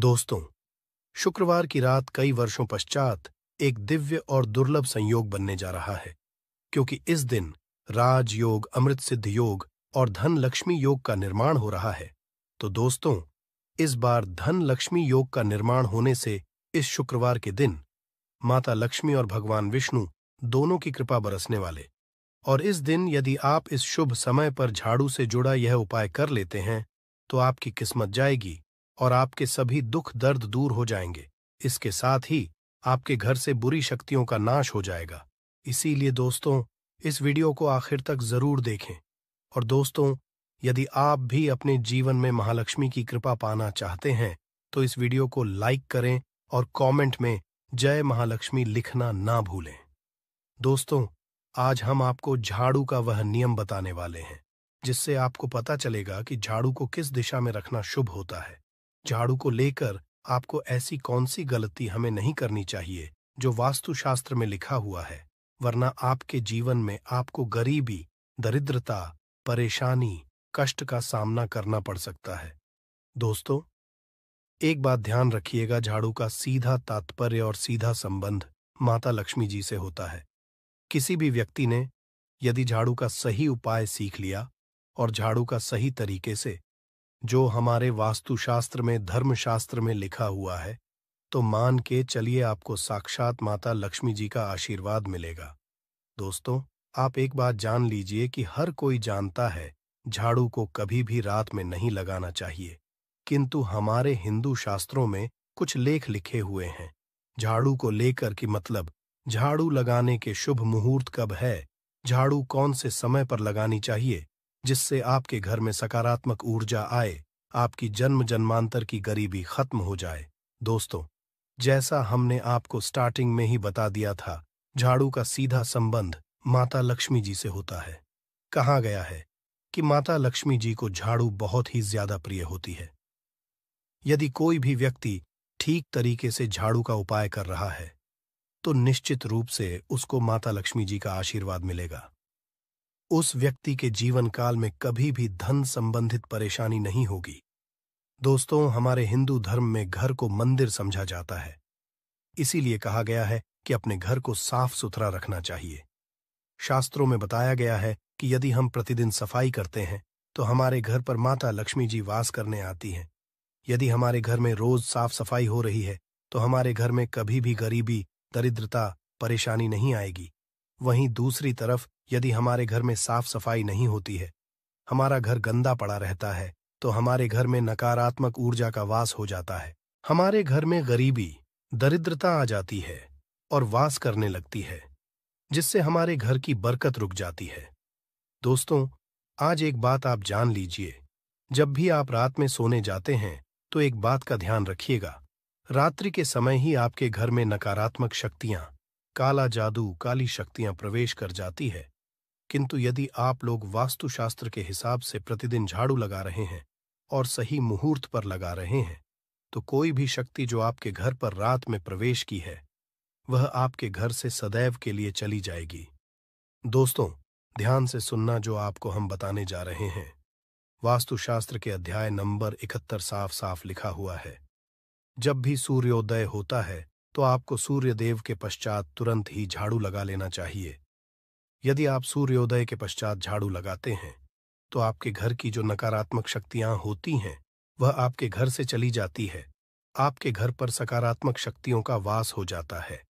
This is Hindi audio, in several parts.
दोस्तों शुक्रवार की रात कई वर्षों पश्चात एक दिव्य और दुर्लभ संयोग बनने जा रहा है क्योंकि इस दिन राजयोग अमृत सिद्ध योग और धन लक्ष्मी योग का निर्माण हो रहा है तो दोस्तों इस बार धन लक्ष्मी योग का निर्माण होने से इस शुक्रवार के दिन माता लक्ष्मी और भगवान विष्णु दोनों की कृपा बरसने वाले और इस दिन यदि आप इस शुभ समय पर झाड़ू से जुड़ा यह उपाय कर लेते हैं तो आपकी किस्मत जाएगी और आपके सभी दुख दर्द दूर हो जाएंगे इसके साथ ही आपके घर से बुरी शक्तियों का नाश हो जाएगा इसीलिए दोस्तों इस वीडियो को आखिर तक जरूर देखें और दोस्तों यदि आप भी अपने जीवन में महालक्ष्मी की कृपा पाना चाहते हैं तो इस वीडियो को लाइक करें और कमेंट में जय महालक्ष्मी लिखना ना भूलें दोस्तों आज हम आपको झाड़ू का वह नियम बताने वाले हैं जिससे आपको पता चलेगा कि झाड़ू को किस दिशा में रखना शुभ होता है झाड़ू को लेकर आपको ऐसी कौन सी गलती हमें नहीं करनी चाहिए जो वास्तुशास्त्र में लिखा हुआ है वरना आपके जीवन में आपको गरीबी दरिद्रता परेशानी कष्ट का सामना करना पड़ सकता है दोस्तों एक बात ध्यान रखिएगा झाड़ू का सीधा तात्पर्य और सीधा संबंध माता लक्ष्मी जी से होता है किसी भी व्यक्ति ने यदि झाड़ू का सही उपाय सीख लिया और झाड़ू का सही तरीके से जो हमारे वास्तुशास्त्र में धर्मशास्त्र में लिखा हुआ है तो मान के चलिए आपको साक्षात माता लक्ष्मी जी का आशीर्वाद मिलेगा दोस्तों आप एक बात जान लीजिए कि हर कोई जानता है झाड़ू को कभी भी रात में नहीं लगाना चाहिए किंतु हमारे हिंदू शास्त्रों में कुछ लेख लिखे हुए हैं झाड़ू को लेकर कि मतलब झाड़ू लगाने के शुभ मुहूर्त कब है झाड़ू कौन से समय पर लगानी चाहिए जिससे आपके घर में सकारात्मक ऊर्जा आए आपकी जन्म जन्मांतर की गरीबी खत्म हो जाए दोस्तों जैसा हमने आपको स्टार्टिंग में ही बता दिया था झाड़ू का सीधा संबंध माता लक्ष्मी जी से होता है कहा गया है कि माता लक्ष्मी जी को झाड़ू बहुत ही ज्यादा प्रिय होती है यदि कोई भी व्यक्ति ठीक तरीके से झाड़ू का उपाय कर रहा है तो निश्चित रूप से उसको माता लक्ष्मी जी का आशीर्वाद मिलेगा उस व्यक्ति के जीवन काल में कभी भी धन संबंधित परेशानी नहीं होगी दोस्तों हमारे हिंदू धर्म में घर को मंदिर समझा जाता है इसीलिए कहा गया है कि अपने घर को साफ सुथरा रखना चाहिए शास्त्रों में बताया गया है कि यदि हम प्रतिदिन सफाई करते हैं तो हमारे घर पर माता लक्ष्मी जी वास करने आती हैं यदि हमारे घर में रोज साफ सफाई हो रही है तो हमारे घर में कभी भी गरीबी दरिद्रता परेशानी नहीं आएगी वहीं दूसरी तरफ यदि हमारे घर में साफ सफाई नहीं होती है हमारा घर गंदा पड़ा रहता है तो हमारे घर में नकारात्मक ऊर्जा का वास हो जाता है हमारे घर में गरीबी दरिद्रता आ जाती है और वास करने लगती है जिससे हमारे घर की बरकत रुक जाती है दोस्तों आज एक बात आप जान लीजिए जब भी आप रात में सोने जाते हैं तो एक बात का ध्यान रखिएगा रात्रि के समय ही आपके घर में नकारात्मक शक्तियां काला जादू काली शक्तियां प्रवेश कर जाती है किंतु यदि आप लोग वास्तुशास्त्र के हिसाब से प्रतिदिन झाड़ू लगा रहे हैं और सही मुहूर्त पर लगा रहे हैं तो कोई भी शक्ति जो आपके घर पर रात में प्रवेश की है वह आपके घर से सदैव के लिए चली जाएगी दोस्तों ध्यान से सुनना जो आपको हम बताने जा रहे हैं वास्तुशास्त्र के अध्याय नंबर इकहत्तर साफ साफ लिखा हुआ है जब भी सूर्योदय होता है तो आपको सूर्यदेव के पश्चात तुरंत ही झाड़ू लगा लेना चाहिए यदि आप सूर्योदय के पश्चात झाड़ू लगाते हैं तो आपके घर की जो नकारात्मक शक्तियां होती हैं वह आपके घर से चली जाती है आपके घर पर सकारात्मक शक्तियों का वास हो जाता है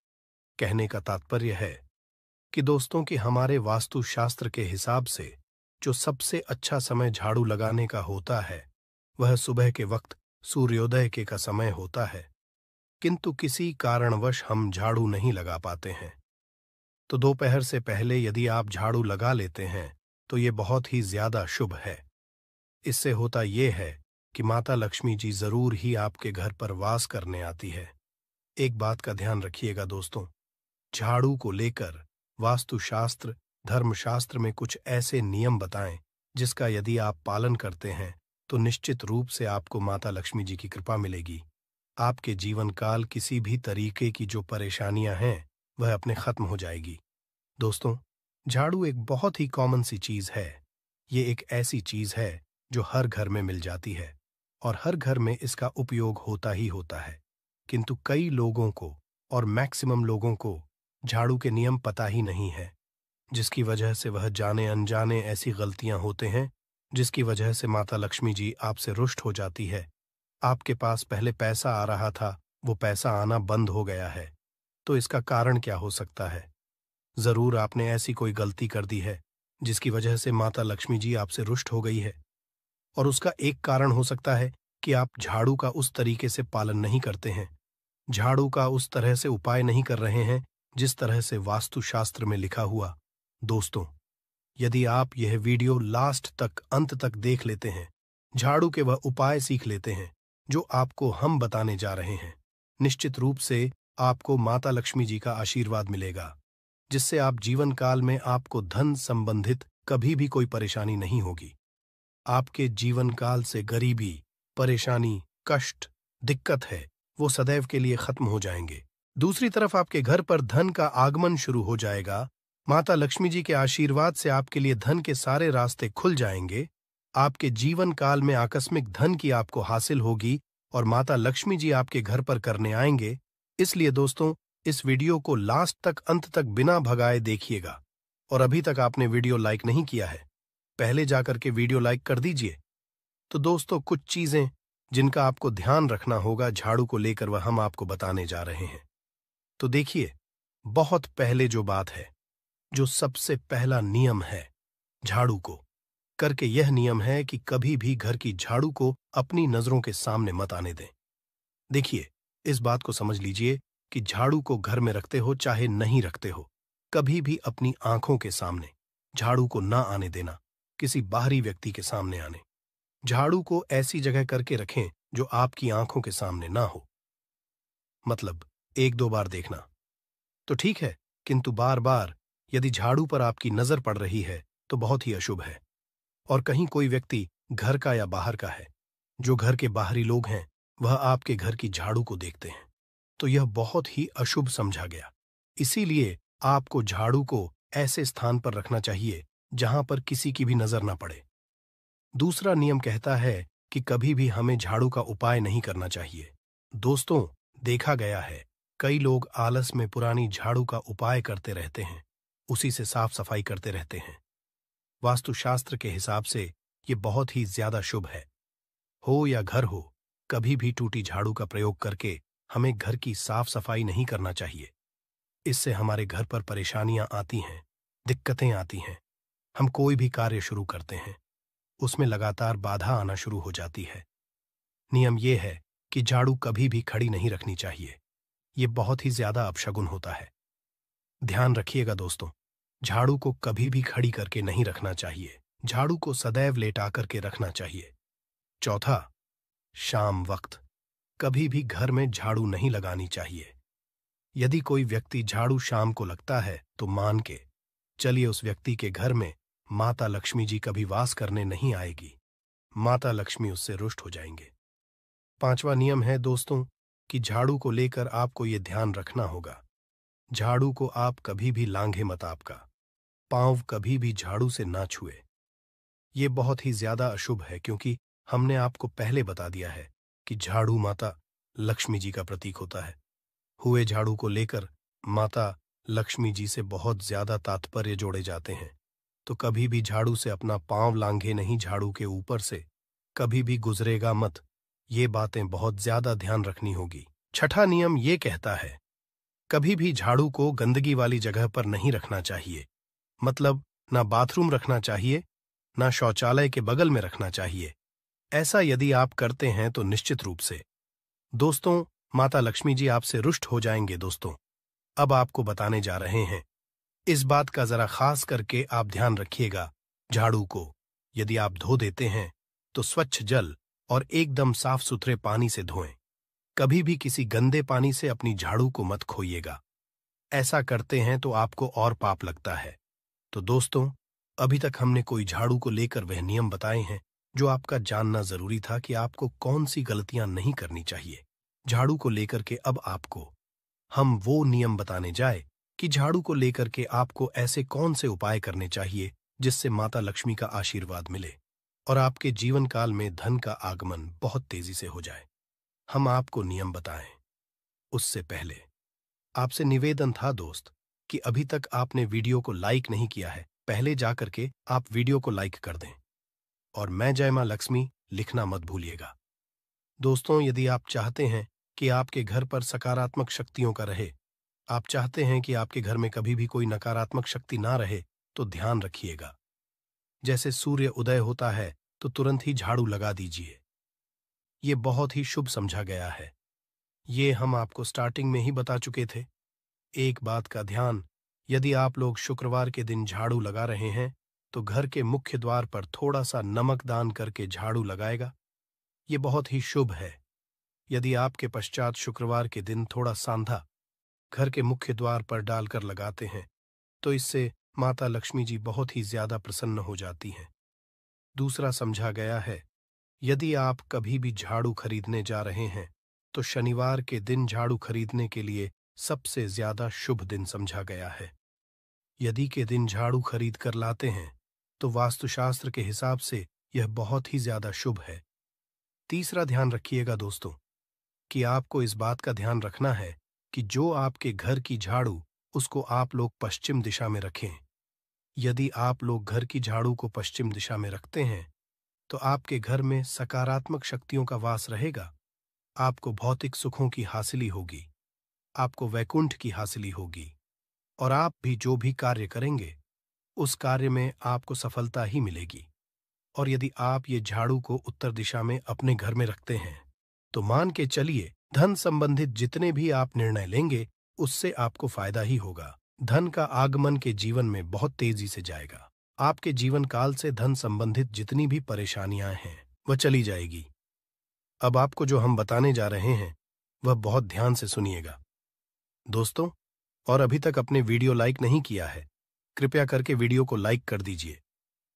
कहने का तात्पर्य है कि दोस्तों की हमारे वास्तुशास्त्र के हिसाब से जो सबसे अच्छा समय झाड़ू लगाने का होता है वह सुबह के वक्त सूर्योदय के का समय होता है किंतु किसी कारणवश हम झाड़ू नहीं लगा पाते हैं तो दोपहर से पहले यदि आप झाड़ू लगा लेते हैं तो ये बहुत ही ज्यादा शुभ है इससे होता ये है कि माता लक्ष्मी जी जरूर ही आपके घर पर वास करने आती है एक बात का ध्यान रखिएगा दोस्तों झाड़ू को लेकर वास्तुशास्त्र धर्मशास्त्र में कुछ ऐसे नियम बताएं जिसका यदि आप पालन करते हैं तो निश्चित रूप से आपको माता लक्ष्मी जी की कृपा मिलेगी आपके जीवन काल किसी भी तरीके की जो परेशानियां हैं वह अपने खत्म हो जाएगी दोस्तों झाड़ू एक बहुत ही कॉमन सी चीज है ये एक ऐसी चीज है जो हर घर में मिल जाती है और हर घर में इसका उपयोग होता ही होता है किंतु कई लोगों को और मैक्सिमम लोगों को झाड़ू के नियम पता ही नहीं है जिसकी वजह से वह जाने अनजाने ऐसी गलतियां होते हैं जिसकी वजह से माता लक्ष्मी जी आपसे रुष्ट हो जाती है आपके पास पहले पैसा आ रहा था वो पैसा आना बंद हो गया है तो इसका कारण क्या हो सकता है जरूर आपने ऐसी कोई गलती कर दी है जिसकी वजह से माता लक्ष्मी जी आपसे रुष्ट हो गई है और उसका एक कारण हो सकता है कि आप झाड़ू का उस तरीके से पालन नहीं करते हैं झाड़ू का उस तरह से उपाय नहीं कर रहे हैं जिस तरह से वास्तुशास्त्र में लिखा हुआ दोस्तों यदि आप यह वीडियो लास्ट तक अंत तक देख लेते हैं झाड़ू के वह उपाय सीख लेते हैं जो आपको हम बताने जा रहे हैं निश्चित रूप से आपको माता लक्ष्मी जी का आशीर्वाद मिलेगा जिससे आप जीवन काल में आपको धन संबंधित कभी भी कोई परेशानी नहीं होगी आपके जीवन काल से गरीबी परेशानी कष्ट दिक्कत है वो सदैव के लिए खत्म हो जाएंगे दूसरी तरफ आपके घर पर धन का आगमन शुरू हो जाएगा माता लक्ष्मी जी के आशीर्वाद से आपके लिए धन के सारे रास्ते खुल जाएंगे आपके जीवन काल में आकस्मिक धन की आपको हासिल होगी और माता लक्ष्मी जी आपके घर पर करने आएंगे इसलिए दोस्तों इस वीडियो को लास्ट तक अंत तक बिना भगाए देखिएगा और अभी तक आपने वीडियो लाइक नहीं किया है पहले जाकर के वीडियो लाइक कर दीजिए तो दोस्तों कुछ चीजें जिनका आपको ध्यान रखना होगा झाड़ू को लेकर वह हम आपको बताने जा रहे हैं तो देखिए बहुत पहले जो बात है जो सबसे पहला नियम है झाड़ू को करके यह नियम है कि कभी भी घर की झाड़ू को अपनी नजरों के सामने मत आने दें देखिए इस बात को समझ लीजिए कि झाड़ू को घर में रखते हो चाहे नहीं रखते हो कभी भी अपनी आंखों के सामने झाड़ू को ना आने देना किसी बाहरी व्यक्ति के सामने आने झाड़ू को ऐसी जगह करके रखें जो आपकी आंखों के सामने ना हो मतलब एक दो बार देखना तो ठीक है किंतु बार बार यदि झाड़ू पर आपकी नजर पड़ रही है तो बहुत ही अशुभ है और कहीं कोई व्यक्ति घर का या बाहर का है जो घर के बाहरी लोग हैं वह आपके घर की झाड़ू को देखते हैं तो यह बहुत ही अशुभ समझा गया इसीलिए आपको झाड़ू को ऐसे स्थान पर रखना चाहिए जहां पर किसी की भी नजर ना पड़े दूसरा नियम कहता है कि कभी भी हमें झाड़ू का उपाय नहीं करना चाहिए दोस्तों देखा गया है कई लोग आलस में पुरानी झाड़ू का उपाय करते रहते हैं उसी से साफ सफाई करते रहते हैं वास्तुशास्त्र के हिसाब से ये बहुत ही ज्यादा शुभ है हो या घर हो कभी भी टूटी झाड़ू का प्रयोग करके हमें घर की साफ सफाई नहीं करना चाहिए इससे हमारे घर पर परेशानियां आती हैं दिक्कतें आती हैं हम कोई भी कार्य शुरू करते हैं उसमें लगातार बाधा आना शुरू हो जाती है नियम यह है कि झाड़ू कभी भी खड़ी नहीं रखनी चाहिए ये बहुत ही ज्यादा अपशगुन होता है ध्यान रखिएगा दोस्तों झाड़ू को कभी भी खड़ी करके नहीं रखना चाहिए झाड़ू को सदैव लेटा करके रखना चाहिए चौथा शाम वक्त कभी भी घर में झाड़ू नहीं लगानी चाहिए यदि कोई व्यक्ति झाड़ू शाम को लगता है तो मान के चलिए उस व्यक्ति के घर में माता लक्ष्मी जी कभी वास करने नहीं आएगी माता लक्ष्मी उससे रुष्ट हो जाएंगे पांचवा नियम है दोस्तों कि झाड़ू को लेकर आपको ये ध्यान रखना होगा झाड़ू को आप कभी भी लांघे मत आपका पांव कभी भी झाड़ू से ना छुए ये बहुत ही ज्यादा अशुभ है क्योंकि हमने आपको पहले बता दिया है कि झाड़ू माता लक्ष्मी जी का प्रतीक होता है हुए झाड़ू को लेकर माता लक्ष्मी जी से बहुत ज्यादा तात्पर्य जोड़े जाते हैं तो कभी भी झाड़ू से अपना पांव लांघे नहीं झाड़ू के ऊपर से कभी भी गुजरेगा मत ये बातें बहुत ज्यादा ध्यान रखनी होगी छठा नियम ये कहता है कभी भी झाड़ू को गंदगी वाली जगह पर नहीं रखना चाहिए मतलब ना बाथरूम रखना चाहिए ना शौचालय के बगल में रखना चाहिए ऐसा यदि आप करते हैं तो निश्चित रूप से दोस्तों माता लक्ष्मी जी आपसे रुष्ट हो जाएंगे दोस्तों अब आपको बताने जा रहे हैं इस बात का जरा खास करके आप ध्यान रखिएगा झाड़ू को यदि आप धो देते हैं तो स्वच्छ जल और एकदम साफ सुथरे पानी से धोएं कभी भी किसी गंदे पानी से अपनी झाड़ू को मत खोइएगा ऐसा करते हैं तो आपको और पाप लगता है तो दोस्तों अभी तक हमने कोई झाड़ू को लेकर वह नियम बताए हैं जो आपका जानना जरूरी था कि आपको कौन सी गलतियां नहीं करनी चाहिए झाड़ू को लेकर के अब आपको हम वो नियम बताने जाए कि झाड़ू को लेकर के आपको ऐसे कौन से उपाय करने चाहिए जिससे माता लक्ष्मी का आशीर्वाद मिले और आपके जीवन काल में धन का आगमन बहुत तेजी से हो जाए हम आपको नियम बताएं उससे पहले आपसे निवेदन था दोस्त कि अभी तक आपने वीडियो को लाइक नहीं किया है पहले जाकर के आप वीडियो को लाइक कर दें और मैं जयमा लक्ष्मी लिखना मत भूलिएगा दोस्तों यदि आप चाहते हैं कि आपके घर पर सकारात्मक शक्तियों का रहे आप चाहते हैं कि आपके घर में कभी भी कोई नकारात्मक शक्ति ना रहे तो ध्यान रखिएगा जैसे सूर्य उदय होता है तो तुरंत ही झाड़ू लगा दीजिए ये बहुत ही शुभ समझा गया है ये हम आपको स्टार्टिंग में ही बता चुके थे एक बात का ध्यान यदि आप लोग शुक्रवार के दिन झाड़ू लगा रहे हैं तो घर के मुख्य द्वार पर थोड़ा सा नमक दान करके झाड़ू लगाएगा ये बहुत ही शुभ है यदि आपके पश्चात शुक्रवार के दिन थोड़ा सांधा घर के मुख्य द्वार पर डालकर लगाते हैं तो इससे माता लक्ष्मी जी बहुत ही ज्यादा प्रसन्न हो जाती हैं दूसरा समझा गया है यदि आप कभी भी झाड़ू खरीदने जा रहे हैं तो शनिवार के दिन झाड़ू खरीदने के लिए सबसे ज्यादा शुभ दिन समझा गया है यदि के दिन झाड़ू खरीद कर लाते हैं तो वास्तुशास्त्र के हिसाब से यह बहुत ही ज्यादा शुभ है तीसरा ध्यान रखिएगा दोस्तों कि आपको इस बात का ध्यान रखना है कि जो आपके घर की झाड़ू उसको आप लोग पश्चिम दिशा में रखें यदि आप लोग घर की झाड़ू को पश्चिम दिशा में रखते हैं तो आपके घर में सकारात्मक शक्तियों का वास रहेगा आपको भौतिक सुखों की हासिली होगी आपको वैकुंठ की हासिली होगी और आप भी जो भी कार्य करेंगे उस कार्य में आपको सफलता ही मिलेगी और यदि आप ये झाड़ू को उत्तर दिशा में अपने घर में रखते हैं तो मान के चलिए धन संबंधित जितने भी आप निर्णय लेंगे उससे आपको फायदा ही होगा धन का आगमन के जीवन में बहुत तेजी से जाएगा आपके जीवन काल से धन संबंधित जितनी भी परेशानियां हैं वह चली जाएगी अब आपको जो हम बताने जा रहे हैं वह बहुत ध्यान से सुनिएगा दोस्तों और अभी तक अपने वीडियो लाइक नहीं किया है कृपया करके वीडियो को लाइक कर दीजिए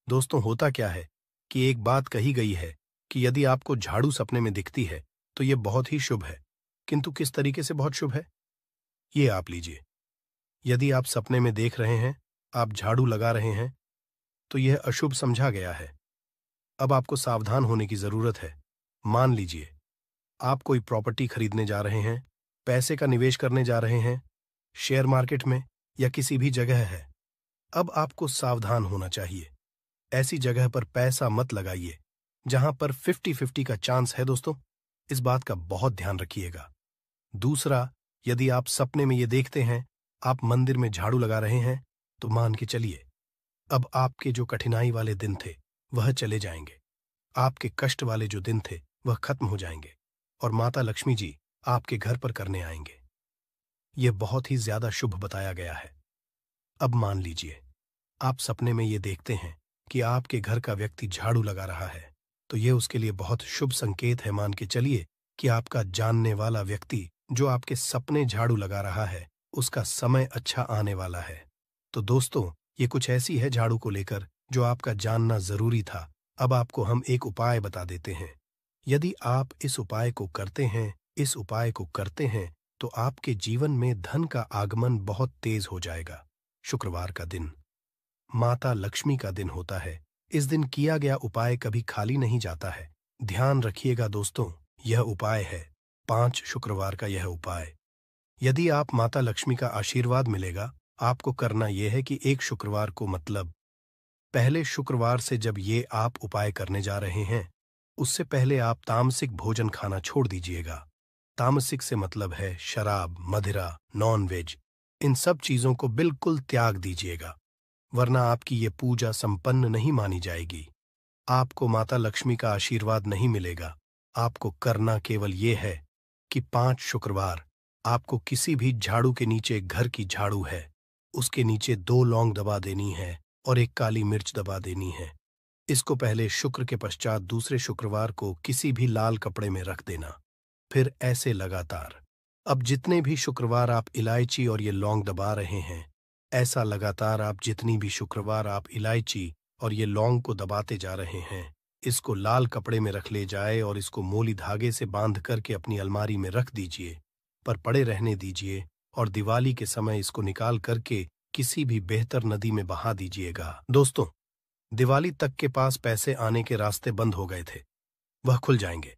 दोस्तों होता क्या है कि एक बात कही गई है कि यदि आपको झाड़ू सपने में दिखती है तो ये बहुत ही शुभ है किंतु किस तरीके से बहुत शुभ है ये आप लीजिए यदि आप सपने में देख रहे हैं आप झाड़ू लगा रहे हैं तो यह अशुभ समझा गया है अब आपको सावधान होने की जरूरत है मान लीजिए आप कोई प्रॉपर्टी खरीदने जा रहे हैं पैसे का निवेश करने जा रहे हैं शेयर मार्केट में या किसी भी जगह है अब आपको सावधान होना चाहिए ऐसी जगह पर पैसा मत लगाइए जहां पर फिफ्टी फिफ्टी का चांस है दोस्तों इस बात का बहुत ध्यान रखिएगा दूसरा यदि आप सपने में ये देखते हैं आप मंदिर में झाड़ू लगा रहे हैं तो मान के चलिए अब आपके जो कठिनाई वाले दिन थे वह चले जाएंगे आपके कष्ट वाले जो दिन थे वह खत्म हो जाएंगे और माता लक्ष्मी जी आपके घर पर करने आएंगे यह बहुत ही ज्यादा शुभ बताया गया है अब मान लीजिए आप सपने में ये देखते हैं कि आपके घर का व्यक्ति झाड़ू लगा रहा है तो ये उसके लिए बहुत शुभ संकेत है मान के चलिए कि आपका जानने वाला व्यक्ति जो आपके सपने झाड़ू लगा रहा है उसका समय अच्छा आने वाला है तो दोस्तों ये कुछ ऐसी है झाड़ू को लेकर जो आपका जानना जरूरी था अब आपको हम एक उपाय बता देते हैं यदि आप इस उपाय को करते हैं इस उपाय को करते हैं तो आपके जीवन में धन का आगमन बहुत तेज हो जाएगा शुक्रवार का दिन माता लक्ष्मी का दिन होता है इस दिन किया गया उपाय कभी खाली नहीं जाता है ध्यान रखिएगा दोस्तों यह उपाय है पांच शुक्रवार का यह उपाय यदि आप माता लक्ष्मी का आशीर्वाद मिलेगा आपको करना यह है कि एक शुक्रवार को मतलब पहले शुक्रवार से जब ये आप उपाय करने जा रहे हैं उससे पहले आप तामसिक भोजन खाना छोड़ दीजिएगा तामसिक से मतलब है शराब मदिरा नॉन वेज इन सब चीजों को बिल्कुल त्याग दीजिएगा वरना आपकी ये पूजा संपन्न नहीं मानी जाएगी आपको माता लक्ष्मी का आशीर्वाद नहीं मिलेगा आपको करना केवल ये है कि पांच शुक्रवार आपको किसी भी झाड़ू के नीचे घर की झाड़ू है उसके नीचे दो लौंग दबा देनी है और एक काली मिर्च दबा देनी है इसको पहले शुक्र के पश्चात दूसरे शुक्रवार को किसी भी लाल कपड़े में रख देना फिर ऐसे लगातार अब जितने भी शुक्रवार आप इलायची और ये लौंग दबा रहे हैं ऐसा लगातार आप जितनी भी शुक्रवार आप इलायची और ये लौंग को दबाते जा रहे हैं इसको लाल कपड़े में रख ले जाए और इसको मोली धागे से बांध करके अपनी अलमारी में रख दीजिए पर पड़े रहने दीजिए और दिवाली के समय इसको निकाल करके किसी भी बेहतर नदी में बहा दीजिएगा दोस्तों दिवाली तक के पास पैसे आने के रास्ते बंद हो गए थे वह खुल जाएंगे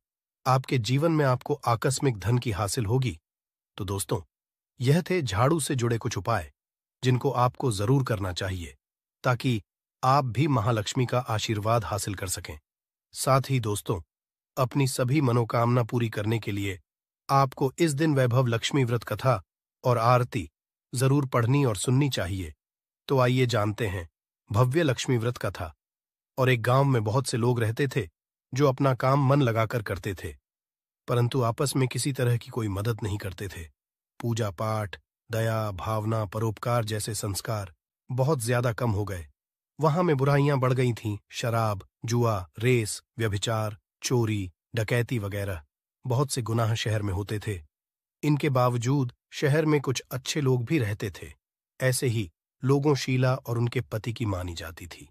आपके जीवन में आपको आकस्मिक धन की हासिल होगी तो दोस्तों यह थे झाड़ू से जुड़े कुछ उपाय जिनको आपको जरूर करना चाहिए ताकि आप भी महालक्ष्मी का आशीर्वाद हासिल कर सकें साथ ही दोस्तों अपनी सभी मनोकामना पूरी करने के लिए आपको इस दिन वैभव लक्ष्मी व्रत कथा और आरती जरूर पढ़नी और सुननी चाहिए तो आइए जानते हैं भव्य लक्ष्मी व्रत कथा और एक गांव में बहुत से लोग रहते थे जो अपना काम मन लगाकर करते थे परंतु आपस में किसी तरह की कोई मदद नहीं करते थे पूजा पाठ दया भावना परोपकार जैसे संस्कार बहुत ज्यादा कम हो गए वहां में बुराइयां बढ़ गई थीं शराब जुआ रेस व्यभिचार चोरी डकैती वगैरह बहुत से गुनाह शहर में होते थे इनके बावजूद शहर में कुछ अच्छे लोग भी रहते थे ऐसे ही लोगों शीला और उनके पति की मानी जाती थी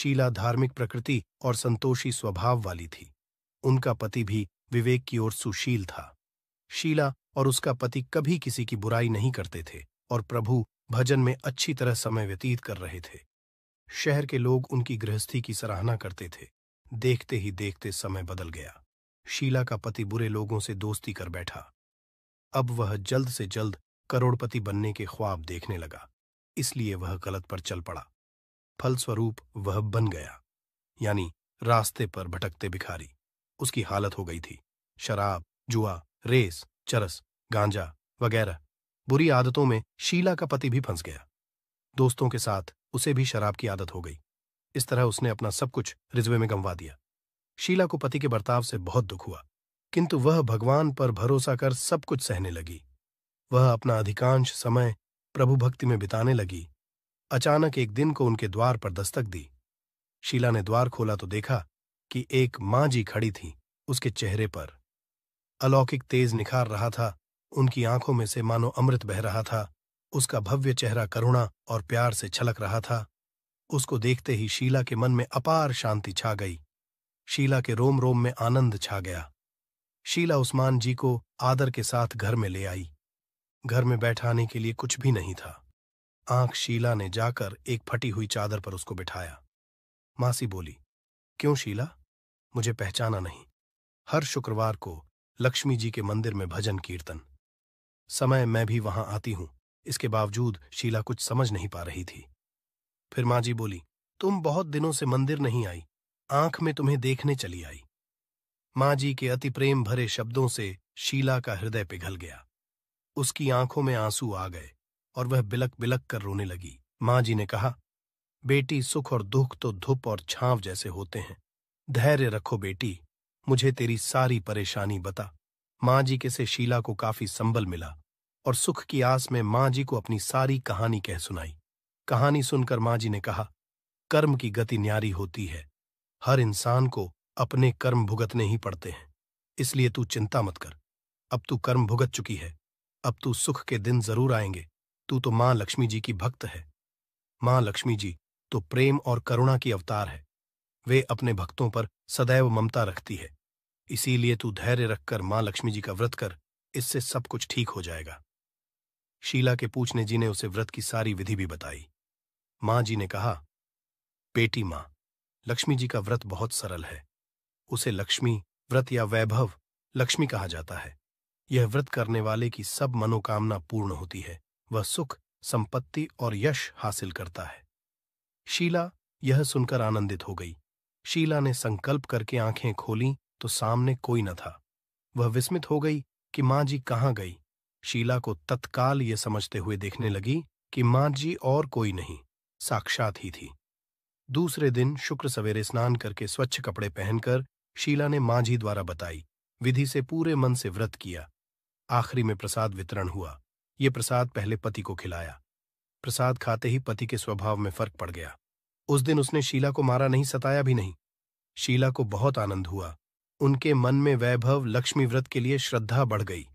शीला धार्मिक प्रकृति और संतोषी स्वभाव वाली थी उनका पति भी विवेक की ओर सुशील था शीला और उसका पति कभी किसी की बुराई नहीं करते थे और प्रभु भजन में अच्छी तरह समय व्यतीत कर रहे थे शहर के लोग उनकी गृहस्थी की सराहना करते थे देखते ही देखते समय बदल गया शीला का पति बुरे लोगों से दोस्ती कर बैठा अब वह जल्द से जल्द करोड़पति बनने के ख्वाब देखने लगा इसलिए वह गलत पर चल पड़ा फलस्वरूप वह बन गया यानी रास्ते पर भटकते भिखारी उसकी हालत हो गई थी शराब जुआ रेस चरस गांजा वगैरह बुरी आदतों में शीला का पति भी फंस गया दोस्तों के साथ उसे भी शराब की आदत हो गई इस तरह उसने अपना सब कुछ रिजवे में गंवा दिया शीला को पति के बर्ताव से बहुत दुख हुआ किंतु वह भगवान पर भरोसा कर सब कुछ सहने लगी वह अपना अधिकांश समय प्रभु भक्ति में बिताने लगी अचानक एक दिन को उनके द्वार पर दस्तक दी शीला ने द्वार खोला तो देखा कि एक मां जी खड़ी थी उसके चेहरे पर अलौकिक तेज निखार रहा था उनकी आंखों में से मानो अमृत बह रहा था उसका भव्य चेहरा करुणा और प्यार से छलक रहा था उसको देखते ही शीला के मन में अपार शांति छा गई शीला के रोम रोम में आनंद छा गया शीला उस्मान जी को आदर के साथ घर में ले आई घर में बैठाने के लिए कुछ भी नहीं था आंख शीला ने जाकर एक फटी हुई चादर पर उसको बिठाया मासी बोली क्यों शीला मुझे पहचाना नहीं हर शुक्रवार को लक्ष्मी जी के मंदिर में भजन कीर्तन समय मैं भी वहां आती हूं इसके बावजूद शीला कुछ समझ नहीं पा रही थी फिर माँ जी बोली तुम बहुत दिनों से मंदिर नहीं आई आंख में तुम्हें देखने चली आई माँ जी के अति प्रेम भरे शब्दों से शीला का हृदय पिघल गया उसकी आंखों में आंसू आ गए और वह बिलक बिलक कर रोने लगी माँ जी ने कहा बेटी सुख और दुख तो धुप और छांव जैसे होते हैं धैर्य रखो बेटी मुझे तेरी सारी परेशानी बता मां जी के से शीला को काफी संबल मिला और सुख की आस में मां जी को अपनी सारी कहानी कह सुनाई कहानी सुनकर मां जी ने कहा कर्म की गति न्यारी होती है हर इंसान को अपने कर्म भुगतने ही पड़ते हैं इसलिए तू चिंता मत कर अब तू कर्म भुगत चुकी है अब तू सुख के दिन जरूर आएंगे तू तो मां लक्ष्मी जी की भक्त है मां लक्ष्मी जी तो प्रेम और करुणा की अवतार है वे अपने भक्तों पर सदैव ममता रखती है इसीलिए तू धैर्य रखकर मां लक्ष्मी जी का व्रत कर इससे सब कुछ ठीक हो जाएगा शीला के पूछने जी ने उसे व्रत की सारी विधि भी बताई मां जी ने कहा बेटी मां लक्ष्मी जी का व्रत बहुत सरल है उसे लक्ष्मी व्रत या वैभव लक्ष्मी कहा जाता है यह व्रत करने वाले की सब मनोकामना पूर्ण होती है वह सुख संपत्ति और यश हासिल करता है शीला यह सुनकर आनंदित हो गई शीला ने संकल्प करके आंखें खोली तो सामने कोई न था वह विस्मित हो गई कि माँ जी कहाँ गई शीला को तत्काल ये समझते हुए देखने लगी कि माँ जी और कोई नहीं साक्षात ही थी दूसरे दिन शुक्र सवेरे स्नान करके स्वच्छ कपड़े पहनकर शीला ने माँ जी द्वारा बताई विधि से पूरे मन से व्रत किया आखिरी में प्रसाद वितरण हुआ ये प्रसाद पहले पति को खिलाया प्रसाद खाते ही पति के स्वभाव में फर्क पड़ गया उस दिन उसने शीला को मारा नहीं सताया भी नहीं शीला को बहुत आनंद हुआ उनके मन में वैभव लक्ष्मी व्रत के लिए श्रद्धा बढ़ गई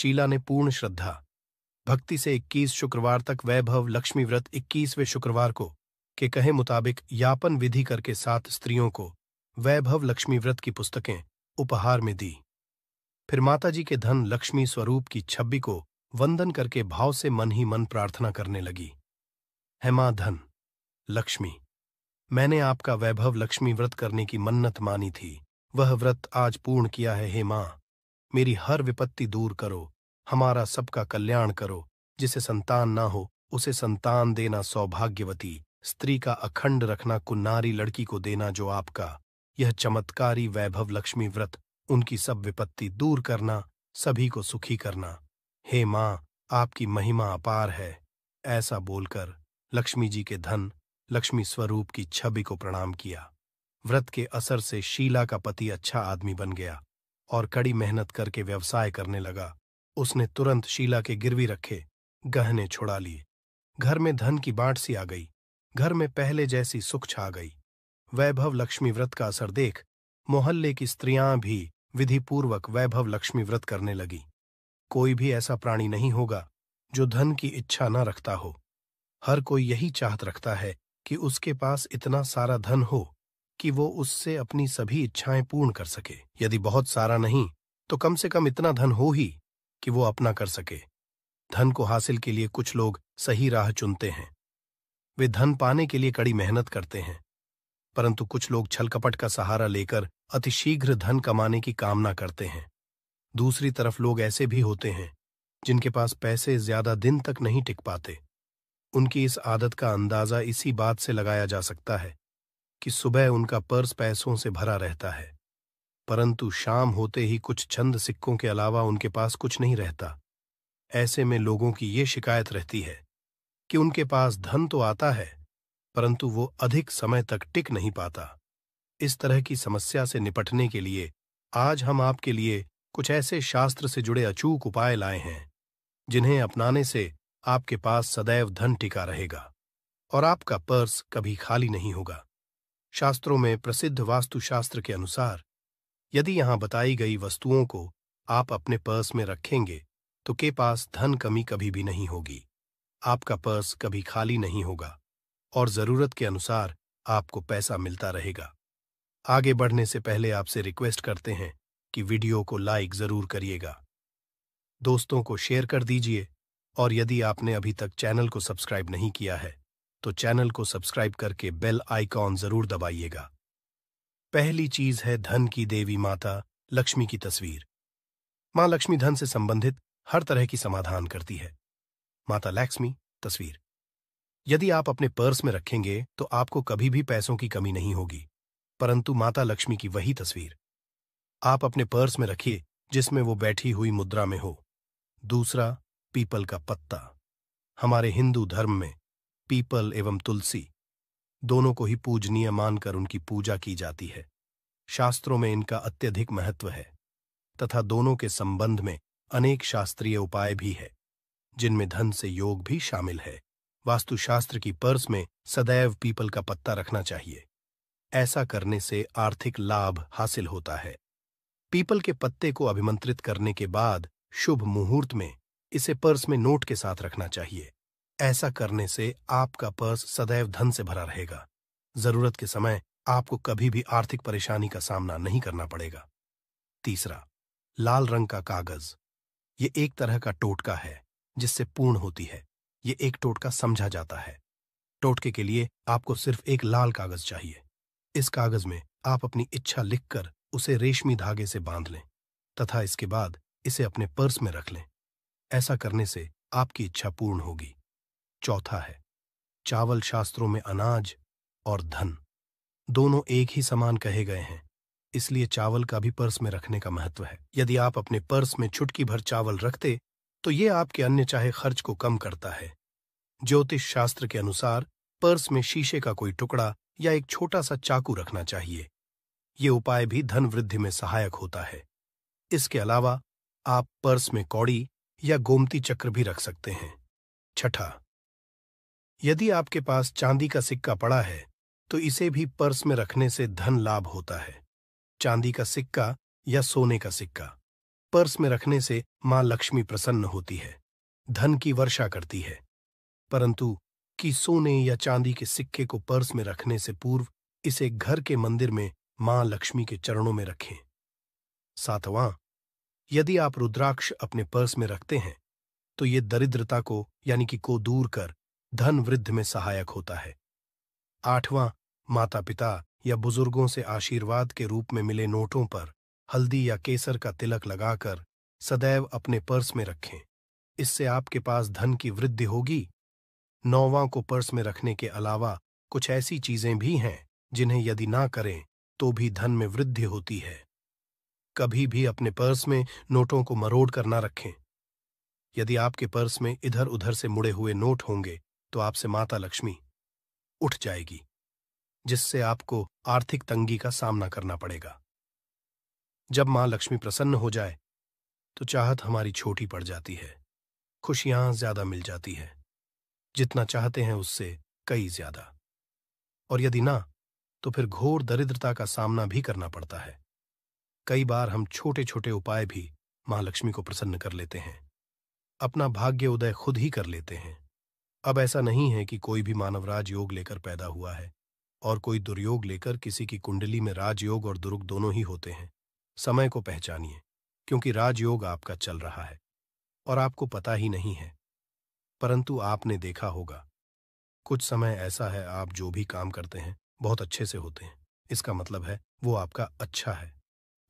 शीला ने पूर्ण श्रद्धा भक्ति से 21 शुक्रवार तक वैभव लक्ष्मी व्रत 21वें शुक्रवार को के कहे मुताबिक यापन विधि करके सात स्त्रियों को वैभव लक्ष्मी व्रत की पुस्तकें उपहार में दी फिर माताजी के धन लक्ष्मी स्वरूप की छब्बी को वंदन करके भाव से मन ही मन प्रार्थना करने लगी हेमा धन लक्ष्मी मैंने आपका वैभव लक्ष्मी व्रत करने की मन्नत मानी थी वह व्रत आज पूर्ण किया है हे माँ मेरी हर विपत्ति दूर करो हमारा सबका कल्याण करो जिसे संतान ना हो उसे संतान देना सौभाग्यवती स्त्री का अखंड रखना कुन्नारी लड़की को देना जो आपका यह चमत्कारी वैभव लक्ष्मी व्रत उनकी सब विपत्ति दूर करना सभी को सुखी करना हे माँ आपकी महिमा अपार है ऐसा बोलकर लक्ष्मी जी के धन लक्ष्मी स्वरूप की छवि को प्रणाम किया व्रत के असर से शीला का पति अच्छा आदमी बन गया और कड़ी मेहनत करके व्यवसाय करने लगा उसने तुरंत शीला के गिरवी रखे गहने छुड़ा लिए घर में धन की बाट सी आ गई घर में पहले जैसी सुख छा गई वैभव लक्ष्मी व्रत का असर देख मोहल्ले की स्त्रियां भी विधिपूर्वक वैभव लक्ष्मी व्रत करने लगी कोई भी ऐसा प्राणी नहीं होगा जो धन की इच्छा न रखता हो हर कोई यही चाहत रखता है कि उसके पास इतना सारा धन हो कि वो उससे अपनी सभी इच्छाएं पूर्ण कर सके यदि बहुत सारा नहीं तो कम से कम इतना धन हो ही कि वो अपना कर सके धन को हासिल के लिए कुछ लोग सही राह चुनते हैं वे धन पाने के लिए कड़ी मेहनत करते हैं परंतु कुछ लोग छलकपट का सहारा लेकर अतिशीघ्र धन कमाने की कामना करते हैं दूसरी तरफ लोग ऐसे भी होते हैं जिनके पास पैसे ज्यादा दिन तक नहीं टिक पाते उनकी इस आदत का अंदाजा इसी बात से लगाया जा सकता है कि सुबह उनका पर्स पैसों से भरा रहता है परंतु शाम होते ही कुछ छंद सिक्कों के अलावा उनके पास कुछ नहीं रहता ऐसे में लोगों की ये शिकायत रहती है कि उनके पास धन तो आता है परंतु वो अधिक समय तक टिक नहीं पाता इस तरह की समस्या से निपटने के लिए आज हम आपके लिए कुछ ऐसे शास्त्र से जुड़े अचूक उपाय लाए हैं जिन्हें अपनाने से आपके पास सदैव धन टिका रहेगा और आपका पर्स कभी खाली नहीं होगा शास्त्रों में प्रसिद्ध वास्तुशास्त्र के अनुसार यदि यहां बताई गई वस्तुओं को आप अपने पर्स में रखेंगे तो के पास धन कमी कभी भी नहीं होगी आपका पर्स कभी खाली नहीं होगा और जरूरत के अनुसार आपको पैसा मिलता रहेगा आगे बढ़ने से पहले आपसे रिक्वेस्ट करते हैं कि वीडियो को लाइक जरूर करिएगा दोस्तों को शेयर कर दीजिए और यदि आपने अभी तक चैनल को सब्सक्राइब नहीं किया है तो चैनल को सब्सक्राइब करके बेल आइकॉन जरूर दबाइएगा पहली चीज है धन की देवी माता लक्ष्मी की तस्वीर मां लक्ष्मी धन से संबंधित हर तरह की समाधान करती है माता लक्ष्मी तस्वीर यदि आप अपने पर्स में रखेंगे तो आपको कभी भी पैसों की कमी नहीं होगी परंतु माता लक्ष्मी की वही तस्वीर आप अपने पर्स में रखिए जिसमें वो बैठी हुई मुद्रा में हो दूसरा पीपल का पत्ता हमारे हिंदू धर्म में पीपल एवं तुलसी दोनों को ही पूजनीय मानकर उनकी पूजा की जाती है शास्त्रों में इनका अत्यधिक महत्व है तथा दोनों के संबंध में अनेक शास्त्रीय उपाय भी है जिनमें धन से योग भी शामिल है वास्तुशास्त्र की पर्स में सदैव पीपल का पत्ता रखना चाहिए ऐसा करने से आर्थिक लाभ हासिल होता है पीपल के पत्ते को अभिमंत्रित करने के बाद शुभ मुहूर्त में इसे पर्स में नोट के साथ रखना चाहिए ऐसा करने से आपका पर्स सदैव धन से भरा रहेगा जरूरत के समय आपको कभी भी आर्थिक परेशानी का सामना नहीं करना पड़ेगा तीसरा लाल रंग का कागज ये एक तरह का टोटका है जिससे पूर्ण होती है ये एक टोटका समझा जाता है टोटके के लिए आपको सिर्फ एक लाल कागज चाहिए इस कागज में आप अपनी इच्छा लिखकर उसे रेशमी धागे से बांध लें तथा इसके बाद इसे अपने पर्स में रख लें ऐसा करने से आपकी इच्छा पूर्ण होगी चौथा है चावल शास्त्रों में अनाज और धन दोनों एक ही समान कहे गए हैं इसलिए चावल का भी पर्स में रखने का महत्व है यदि आप अपने पर्स में छुटकी भर चावल रखते तो ये आपके अन्य चाहे खर्च को कम करता है ज्योतिष शास्त्र के अनुसार पर्स में शीशे का कोई टुकड़ा या एक छोटा सा चाकू रखना चाहिए ये उपाय भी धन वृद्धि में सहायक होता है इसके अलावा आप पर्स में कौड़ी या गोमती चक्र भी रख सकते हैं छठा यदि आपके पास चांदी का सिक्का पड़ा है तो इसे भी पर्स में रखने से धन लाभ होता है चांदी का सिक्का या सोने का सिक्का पर्स में रखने से मां लक्ष्मी प्रसन्न होती है धन की वर्षा करती है परंतु कि सोने या चांदी के सिक्के को पर्स में रखने से पूर्व इसे घर के मंदिर में मां लक्ष्मी के चरणों में रखें सातवां यदि आप रुद्राक्ष अपने पर्स में रखते हैं तो ये दरिद्रता को यानी कि को दूर कर धन वृद्ध में सहायक होता है आठवां माता पिता या बुजुर्गों से आशीर्वाद के रूप में मिले नोटों पर हल्दी या केसर का तिलक लगाकर सदैव अपने पर्स में रखें इससे आपके पास धन की वृद्धि होगी नौवां को पर्स में रखने के अलावा कुछ ऐसी चीजें भी हैं जिन्हें यदि ना करें तो भी धन में वृद्धि होती है कभी भी अपने पर्स में नोटों को मरोड़ कर ना रखें यदि आपके पर्स में इधर उधर से मुड़े हुए नोट होंगे तो आपसे माता लक्ष्मी उठ जाएगी जिससे आपको आर्थिक तंगी का सामना करना पड़ेगा जब मां लक्ष्मी प्रसन्न हो जाए तो चाहत हमारी छोटी पड़ जाती है खुशियां ज्यादा मिल जाती है जितना चाहते हैं उससे कई ज्यादा और यदि ना तो फिर घोर दरिद्रता का सामना भी करना पड़ता है कई बार हम छोटे छोटे उपाय भी मां लक्ष्मी को प्रसन्न कर लेते हैं अपना भाग्य उदय खुद ही कर लेते हैं अब ऐसा नहीं है कि कोई भी मानवराज योग लेकर पैदा हुआ है और कोई दुर्योग लेकर किसी की कुंडली में राजयोग और दुर्ग दोनों ही होते हैं समय को पहचानिए क्योंकि राजयोग आपका चल रहा है और आपको पता ही नहीं है परंतु आपने देखा होगा कुछ समय ऐसा है आप जो भी काम करते हैं बहुत अच्छे से होते हैं इसका मतलब है वो आपका अच्छा है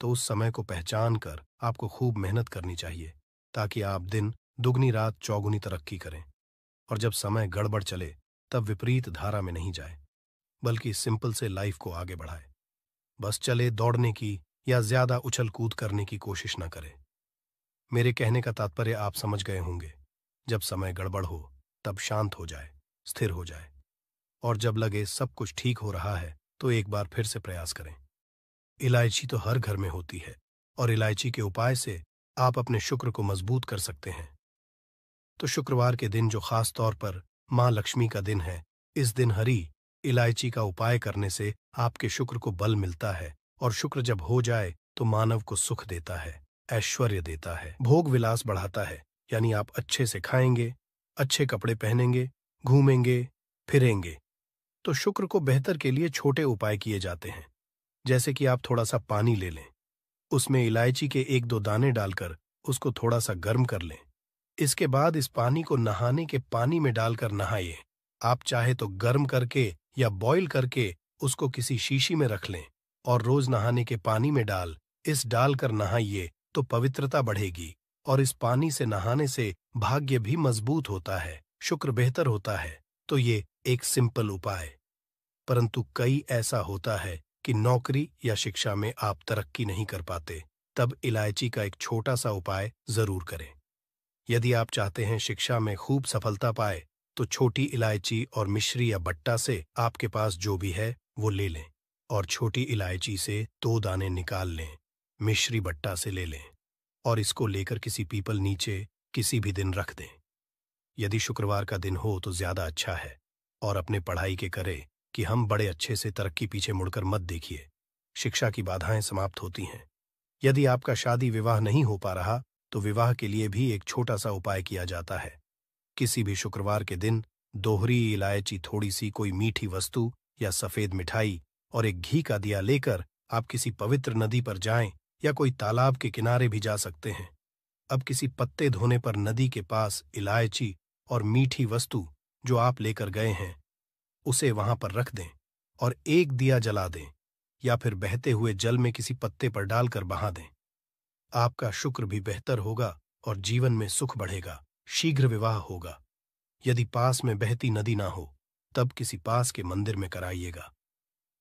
तो उस समय को पहचान कर आपको खूब मेहनत करनी चाहिए ताकि आप दिन दुगनी रात चौगुनी तरक्की करें और जब समय गड़बड़ चले तब विपरीत धारा में नहीं जाए बल्कि सिंपल से लाइफ को आगे बढ़ाए बस चले दौड़ने की या ज्यादा उछल कूद करने की कोशिश न करें मेरे कहने का तात्पर्य आप समझ गए होंगे जब समय गड़बड़ हो तब शांत हो जाए स्थिर हो जाए और जब लगे सब कुछ ठीक हो रहा है तो एक बार फिर से प्रयास करें इलायची तो हर घर में होती है और इलायची के उपाय से आप अपने शुक्र को मजबूत कर सकते हैं तो शुक्रवार के दिन जो खास तौर पर मां लक्ष्मी का दिन है इस दिन हरी इलायची का उपाय करने से आपके शुक्र को बल मिलता है और शुक्र जब हो जाए तो मानव को सुख देता है ऐश्वर्य देता है भोग विलास बढ़ाता है यानी आप अच्छे से खाएंगे अच्छे कपड़े पहनेंगे घूमेंगे फिरेंगे तो शुक्र को बेहतर के लिए छोटे उपाय किए जाते हैं जैसे कि आप थोड़ा सा पानी ले लें उसमें इलायची के एक दो दाने डालकर उसको थोड़ा सा गर्म कर लें इसके बाद इस पानी को नहाने के पानी में डालकर नहाइए आप चाहे तो गर्म करके या बॉईल करके उसको किसी शीशी में रख लें और रोज नहाने के पानी में डाल इस डालकर नहाइए तो पवित्रता बढ़ेगी और इस पानी से नहाने से भाग्य भी मजबूत होता है शुक्र बेहतर होता है तो ये एक सिंपल उपाय परंतु कई ऐसा होता है कि नौकरी या शिक्षा में आप तरक्की नहीं कर पाते तब इलायची का एक छोटा सा उपाय जरूर करें यदि आप चाहते हैं शिक्षा में खूब सफलता पाए तो छोटी इलायची और मिश्री या बट्टा से आपके पास जो भी है वो ले लें और छोटी इलायची से दो दाने निकाल लें मिश्री बट्टा से ले लें और इसको लेकर किसी पीपल नीचे किसी भी दिन रख दें यदि शुक्रवार का दिन हो तो ज्यादा अच्छा है और अपने पढ़ाई के करें कि हम बड़े अच्छे से तरक्की पीछे मुड़कर मत देखिए शिक्षा की बाधाएं समाप्त होती हैं यदि आपका शादी विवाह नहीं हो पा रहा तो विवाह के लिए भी एक छोटा सा उपाय किया जाता है किसी भी शुक्रवार के दिन दोहरी इलायची थोड़ी सी कोई मीठी वस्तु या सफेद मिठाई और एक घी का दिया लेकर आप किसी पवित्र नदी पर जाएं या कोई तालाब के किनारे भी जा सकते हैं अब किसी पत्ते धोने पर नदी के पास इलायची और मीठी वस्तु जो आप लेकर गए हैं उसे वहां पर रख दें और एक दिया जला दें या फिर बहते हुए जल में किसी पत्ते पर डालकर बहा दें आपका शुक्र भी बेहतर होगा और जीवन में सुख बढ़ेगा शीघ्र विवाह होगा यदि पास में बहती नदी ना हो तब किसी पास के मंदिर में कराइएगा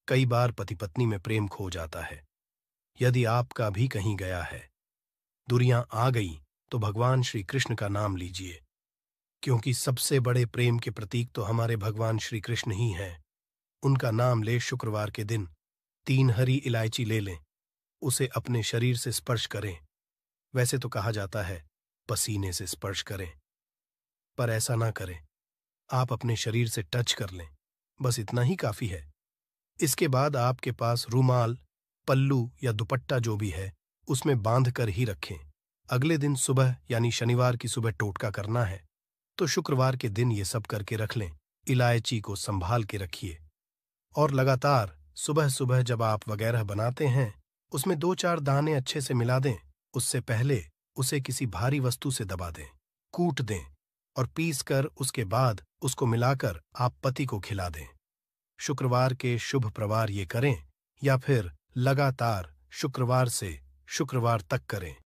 कई बार पति पत्नी में प्रेम खो जाता है यदि आपका भी कहीं गया है दुरियां आ गई तो भगवान श्री कृष्ण का नाम लीजिए क्योंकि सबसे बड़े प्रेम के प्रतीक तो हमारे भगवान श्री कृष्ण ही हैं उनका नाम ले शुक्रवार के दिन तीन हरी इलायची ले लें उसे अपने शरीर से स्पर्श करें वैसे तो कहा जाता है पसीने से स्पर्श करें पर ऐसा ना करें आप अपने शरीर से टच कर लें बस इतना ही काफी है इसके बाद आपके पास रूमाल पल्लू या दुपट्टा जो भी है उसमें बांध कर ही रखें अगले दिन सुबह यानी शनिवार की सुबह टोटका करना है तो शुक्रवार के दिन ये सब करके रख लें इलायची को संभाल के रखिए और लगातार सुबह सुबह जब आप वगैरह बनाते हैं उसमें दो चार दाने अच्छे से मिला दें उससे पहले उसे किसी भारी वस्तु से दबा दें कूट दें और पीस कर उसके बाद उसको मिलाकर आप पति को खिला दें शुक्रवार के शुभ प्रवार ये करें या फिर लगातार शुक्रवार से शुक्रवार तक करें